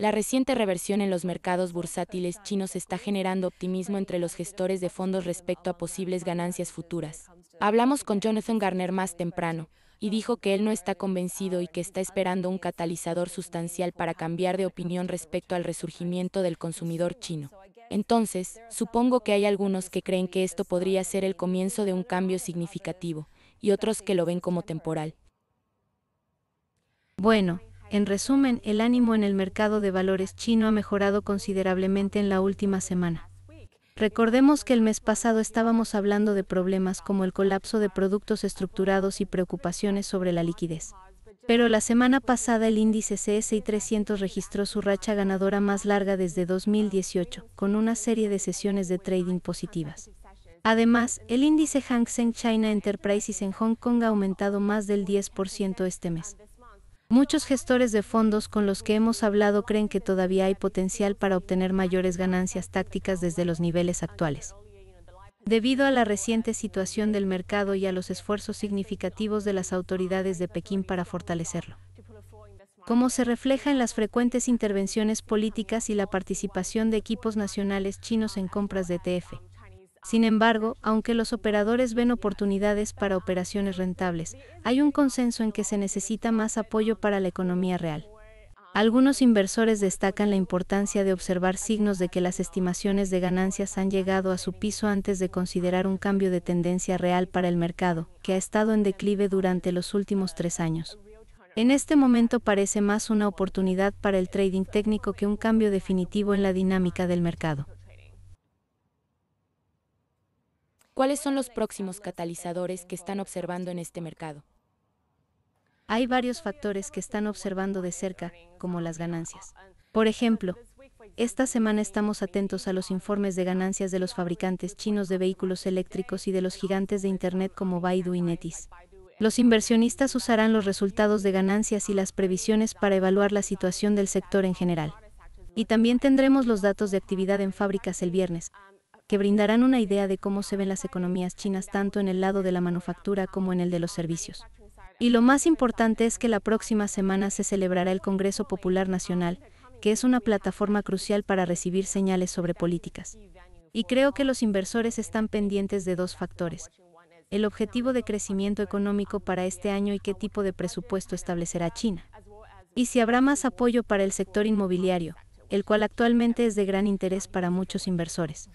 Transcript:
La reciente reversión en los mercados bursátiles chinos está generando optimismo entre los gestores de fondos respecto a posibles ganancias futuras. Hablamos con Jonathan Garner más temprano, y dijo que él no está convencido y que está esperando un catalizador sustancial para cambiar de opinión respecto al resurgimiento del consumidor chino. Entonces, supongo que hay algunos que creen que esto podría ser el comienzo de un cambio significativo, y otros que lo ven como temporal. Bueno, en resumen, el ánimo en el mercado de valores chino ha mejorado considerablemente en la última semana. Recordemos que el mes pasado estábamos hablando de problemas como el colapso de productos estructurados y preocupaciones sobre la liquidez. Pero la semana pasada el índice CSI 300 registró su racha ganadora más larga desde 2018, con una serie de sesiones de trading positivas. Además, el índice Hang Seng China Enterprises en Hong Kong ha aumentado más del 10% este mes. Muchos gestores de fondos con los que hemos hablado creen que todavía hay potencial para obtener mayores ganancias tácticas desde los niveles actuales. Debido a la reciente situación del mercado y a los esfuerzos significativos de las autoridades de Pekín para fortalecerlo. Como se refleja en las frecuentes intervenciones políticas y la participación de equipos nacionales chinos en compras de e TF, sin embargo, aunque los operadores ven oportunidades para operaciones rentables, hay un consenso en que se necesita más apoyo para la economía real. Algunos inversores destacan la importancia de observar signos de que las estimaciones de ganancias han llegado a su piso antes de considerar un cambio de tendencia real para el mercado, que ha estado en declive durante los últimos tres años. En este momento parece más una oportunidad para el trading técnico que un cambio definitivo en la dinámica del mercado. ¿Cuáles son los próximos catalizadores que están observando en este mercado? Hay varios factores que están observando de cerca, como las ganancias. Por ejemplo, esta semana estamos atentos a los informes de ganancias de los fabricantes chinos de vehículos eléctricos y de los gigantes de Internet como Baidu y Netis. Los inversionistas usarán los resultados de ganancias y las previsiones para evaluar la situación del sector en general. Y también tendremos los datos de actividad en fábricas el viernes, que brindarán una idea de cómo se ven las economías chinas tanto en el lado de la manufactura como en el de los servicios. Y lo más importante es que la próxima semana se celebrará el Congreso Popular Nacional, que es una plataforma crucial para recibir señales sobre políticas. Y creo que los inversores están pendientes de dos factores. El objetivo de crecimiento económico para este año y qué tipo de presupuesto establecerá China. Y si habrá más apoyo para el sector inmobiliario, el cual actualmente es de gran interés para muchos inversores.